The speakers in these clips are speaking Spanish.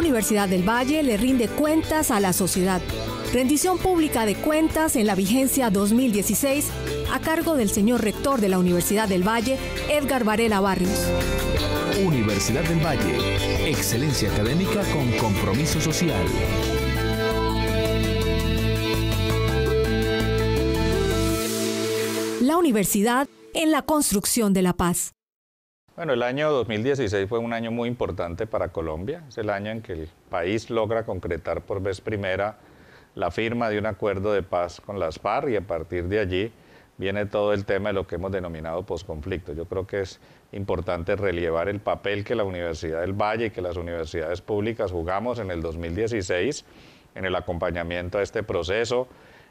Universidad del Valle le rinde cuentas a la sociedad. Rendición pública de cuentas en la vigencia 2016 a cargo del señor rector de la Universidad del Valle, Edgar Varela Barrios. Universidad del Valle, excelencia académica con compromiso social. La universidad en la construcción de la paz. Bueno, el año 2016 fue un año muy importante para Colombia. Es el año en que el país logra concretar por vez primera la firma de un acuerdo de paz con las FARC y a partir de allí viene todo el tema de lo que hemos denominado posconflicto. Yo creo que es importante relevar el papel que la Universidad del Valle y que las universidades públicas jugamos en el 2016 en el acompañamiento a este proceso,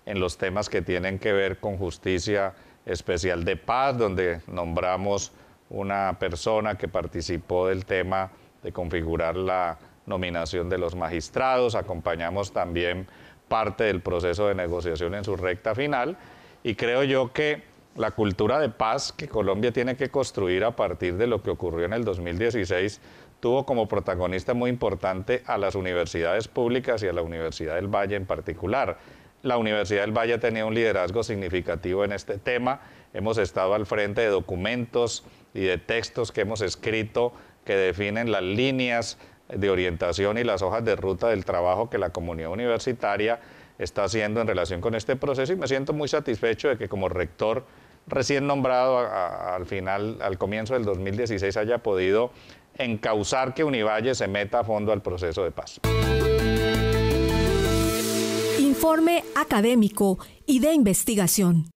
en los temas que tienen que ver con justicia especial de paz, donde nombramos una persona que participó del tema de configurar la nominación de los magistrados, acompañamos también parte del proceso de negociación en su recta final y creo yo que la cultura de paz que Colombia tiene que construir a partir de lo que ocurrió en el 2016 tuvo como protagonista muy importante a las universidades públicas y a la Universidad del Valle en particular la Universidad del Valle ha tenido un liderazgo significativo en este tema. Hemos estado al frente de documentos y de textos que hemos escrito que definen las líneas de orientación y las hojas de ruta del trabajo que la comunidad universitaria está haciendo en relación con este proceso y me siento muy satisfecho de que como rector recién nombrado al final, al comienzo del 2016, haya podido encauzar que Univalle se meta a fondo al proceso de paz informe académico y de investigación.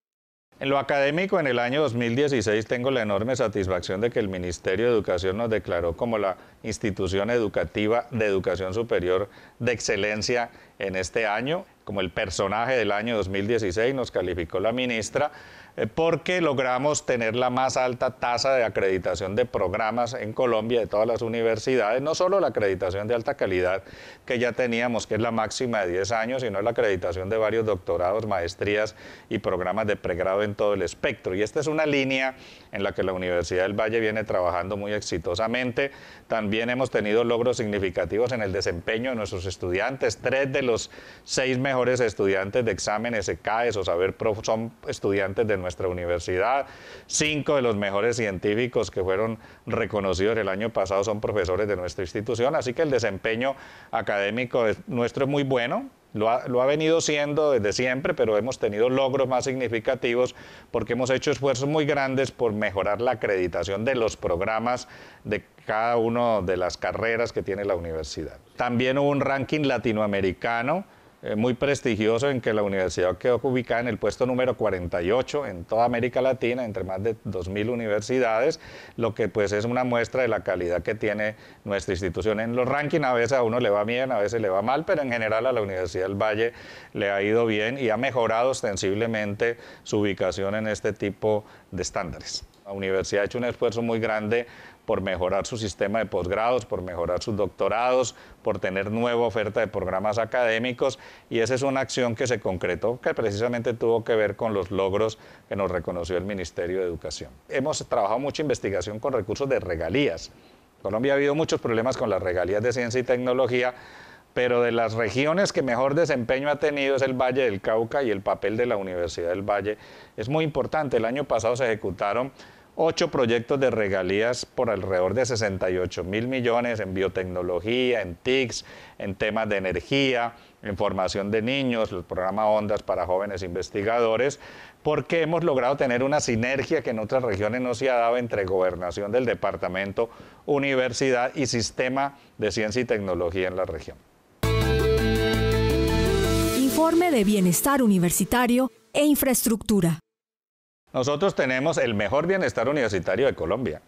En lo académico, en el año 2016 tengo la enorme satisfacción de que el Ministerio de Educación nos declaró como la institución educativa de educación superior de excelencia en este año como el personaje del año 2016, nos calificó la ministra, eh, porque logramos tener la más alta tasa de acreditación de programas en Colombia de todas las universidades, no solo la acreditación de alta calidad que ya teníamos, que es la máxima de 10 años, sino la acreditación de varios doctorados, maestrías y programas de pregrado en todo el espectro. Y esta es una línea en la que la Universidad del Valle viene trabajando muy exitosamente. También hemos tenido logros significativos en el desempeño de nuestros estudiantes, tres de los seis mejores estudiantes de exámenes ECAES o Saber Pro son estudiantes de nuestra universidad. Cinco de los mejores científicos que fueron reconocidos el año pasado son profesores de nuestra institución. Así que el desempeño académico nuestro es muy bueno. Lo ha, lo ha, venido siendo desde siempre, pero hemos tenido logros más significativos porque hemos hecho esfuerzos muy grandes por mejorar la acreditación de los programas de cada una de las carreras que tiene la universidad. También hubo un ranking latinoamericano eh, muy prestigioso en que la universidad quedó ubicada en el puesto número 48 en toda América Latina, entre más de 2.000 universidades, lo que pues es una muestra de la calidad que tiene nuestra institución en los rankings. A veces a uno le va bien, a veces le va mal, pero en general a la Universidad del Valle le ha ido bien y ha mejorado ostensiblemente su ubicación en este tipo de estándares. La universidad ha hecho un esfuerzo muy grande por mejorar su sistema de posgrados, por mejorar sus doctorados, por tener nueva oferta de programas académicos y esa es una acción que se concretó, que precisamente tuvo que ver con los logros que nos reconoció el Ministerio de Educación. Hemos trabajado mucha investigación con recursos de regalías. En Colombia ha habido muchos problemas con las regalías de ciencia y tecnología, pero de las regiones que mejor desempeño ha tenido es el Valle del Cauca y el papel de la Universidad del Valle es muy importante. El año pasado se ejecutaron ocho proyectos de regalías por alrededor de 68 mil millones en biotecnología, en TICs, en temas de energía, en formación de niños, el programa Ondas para jóvenes investigadores, porque hemos logrado tener una sinergia que en otras regiones no se ha dado entre gobernación del departamento, universidad y sistema de ciencia y tecnología en la región. Informe de Bienestar Universitario e Infraestructura. Nosotros tenemos el mejor bienestar universitario de Colombia.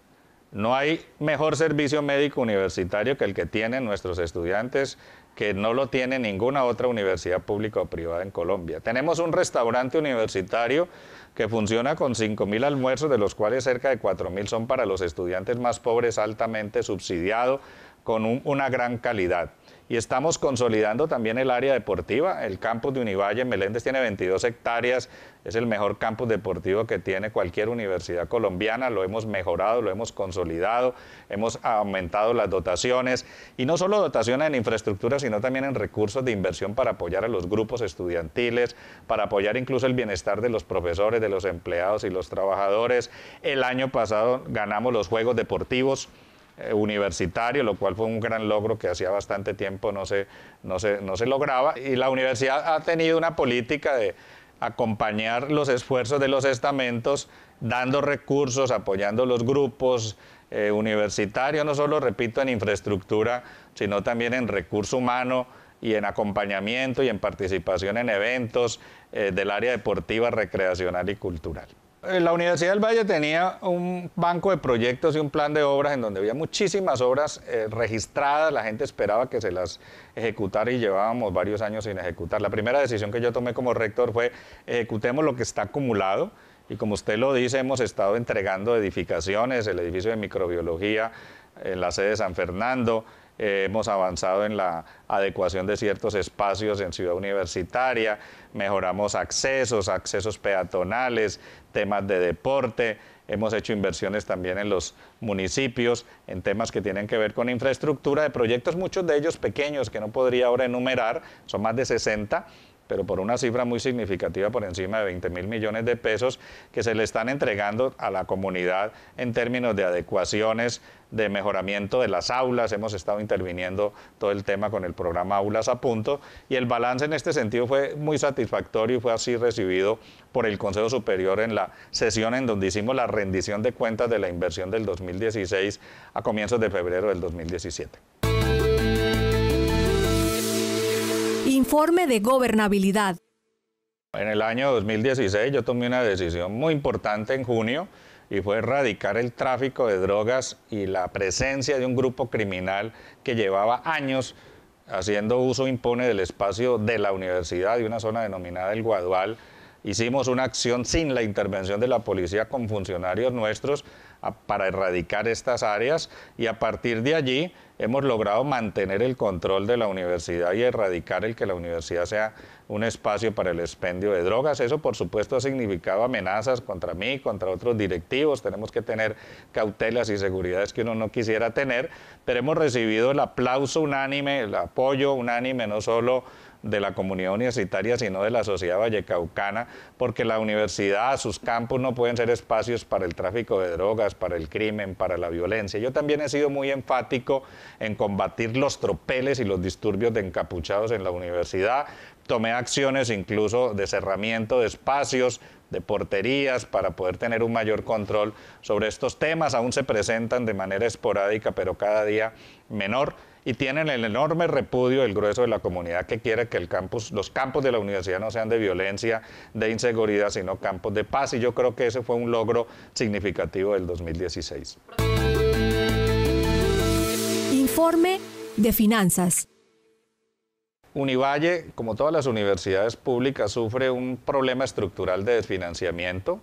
No hay mejor servicio médico universitario que el que tienen nuestros estudiantes, que no lo tiene ninguna otra universidad pública o privada en Colombia. Tenemos un restaurante universitario que funciona con 5.000 almuerzos, de los cuales cerca de 4.000 son para los estudiantes más pobres, altamente subsidiado, con una gran calidad y estamos consolidando también el área deportiva. El campus de Univalle en Meléndez tiene 22 hectáreas, es el mejor campus deportivo que tiene cualquier universidad colombiana, lo hemos mejorado, lo hemos consolidado, hemos aumentado las dotaciones y no solo dotaciones en infraestructura, sino también en recursos de inversión para apoyar a los grupos estudiantiles, para apoyar incluso el bienestar de los profesores, de los empleados y los trabajadores. El año pasado ganamos los Juegos Deportivos eh, universitario, lo cual fue un gran logro que hacía bastante tiempo no se, no, lograba. Y la universidad ha tenido una política de acompañar los esfuerzos de los estamentos, dando recursos, apoyando los grupos eh, universitarios, no solo, repito, en infraestructura, sino también en recurso humano y en acompañamiento y en participación en eventos eh, del área deportiva, recreacional y cultural. Eh, la Universidad del Valle tenía un banco de proyectos y un plan de obras en donde había muchísimas obras eh, registradas, la gente esperaba que se las ejecutara y llevábamos varios años sin ejecutar. La primera decisión que yo tomé como rector fue ejecutemos lo que está acumulado. Y como usted lo dice, hemos estado entregando edificaciones, el edificio de microbiología, en la sede de San Fernando, eh, hemos avanzado en la adecuación de ciertos espacios en Ciudad Universitaria, mejoramos accesos, accesos peatonales, temas de deporte, hemos hecho inversiones también en los municipios, en temas que tienen que ver con infraestructura, de proyectos, muchos de ellos pequeños que no podría ahora enumerar, son más de 60 pero por una cifra muy significativa, por encima de 20 mil millones de pesos que se le están entregando a la comunidad en términos de adecuaciones, de mejoramiento de las aulas. Hemos estado interviniendo todo el tema con el programa Aulas a Punto y el balance en este sentido fue muy satisfactorio y fue así recibido por el Consejo Superior en la sesión en donde hicimos la rendición de cuentas de la inversión del 2016 a comienzos de febrero del 2017. Informe de gobernabilidad. En el año 2016 yo tomé una decisión muy importante en junio y fue erradicar el tráfico de drogas y la presencia de un grupo criminal que llevaba años haciendo uso impune del espacio de la universidad y una zona denominada el Guadual. Hicimos una acción sin la intervención de la policía con funcionarios nuestros para erradicar estas áreas y a partir de allí hemos logrado mantener el control de la universidad y erradicar el que la universidad sea un espacio para el expendio de drogas. Eso, por supuesto, ha significado amenazas contra mí, contra otros directivos. Tenemos que tener cautelas y seguridades que uno no quisiera tener, pero hemos recibido el aplauso unánime, el apoyo unánime, no solo de la comunidad universitaria, sino de la sociedad vallecaucana, porque la universidad, sus campus no pueden ser espacios para el tráfico de drogas, para el crimen, para la violencia. Yo también he sido muy enfático en combatir los tropeles y los disturbios de encapuchados en la universidad. Tomé acciones incluso de cerramiento de espacios, de porterías para poder tener un mayor control sobre estos temas. Aún se presentan de manera esporádica, pero cada día menor y tienen el enorme repudio del grueso de la comunidad que quiere que los campos de la universidad no sean de violencia, de inseguridad, sino campos de paz. Y yo creo que ese fue un logro significativo del 2016. Informe de finanzas. Univalle, como todas las universidades públicas, sufre un problema estructural de desfinanciamiento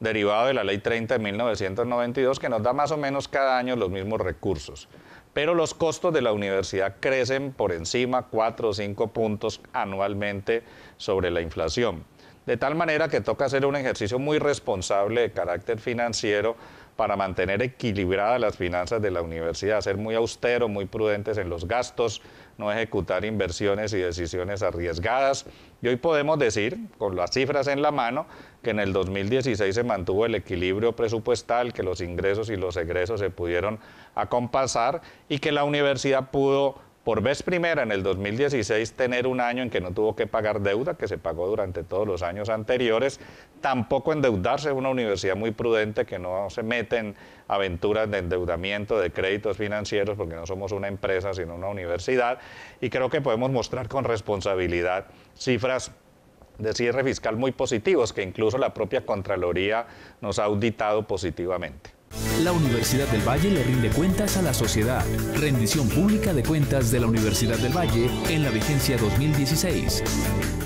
derivado de la Ley 30 de 1992 que nos da más o menos cada año los mismos recursos pero los costos de la universidad crecen por encima 4 o 5 puntos anualmente sobre la inflación. De tal manera que toca hacer un ejercicio muy responsable de carácter financiero para mantener equilibradas las finanzas de la universidad, ser muy austeros, muy prudentes en los gastos, no ejecutar inversiones y decisiones arriesgadas. Y hoy podemos decir, con las cifras en la mano, que en el 2016 se mantuvo el equilibrio presupuestal, que los ingresos y los egresos se pudieron acompasar y que la universidad pudo por vez primera en el 2016 tener un año en que no tuvo que pagar deuda que se pagó durante todos los años anteriores, tampoco endeudarse, una universidad muy prudente que no se mete en aventuras de endeudamiento, de créditos financieros, porque no somos una empresa sino una universidad, y creo que podemos mostrar con responsabilidad cifras de cierre fiscal muy positivos que incluso la propia Contraloría nos ha auditado positivamente. La Universidad del Valle le rinde cuentas a la sociedad. Rendición pública de cuentas de la Universidad del Valle en la vigencia 2016.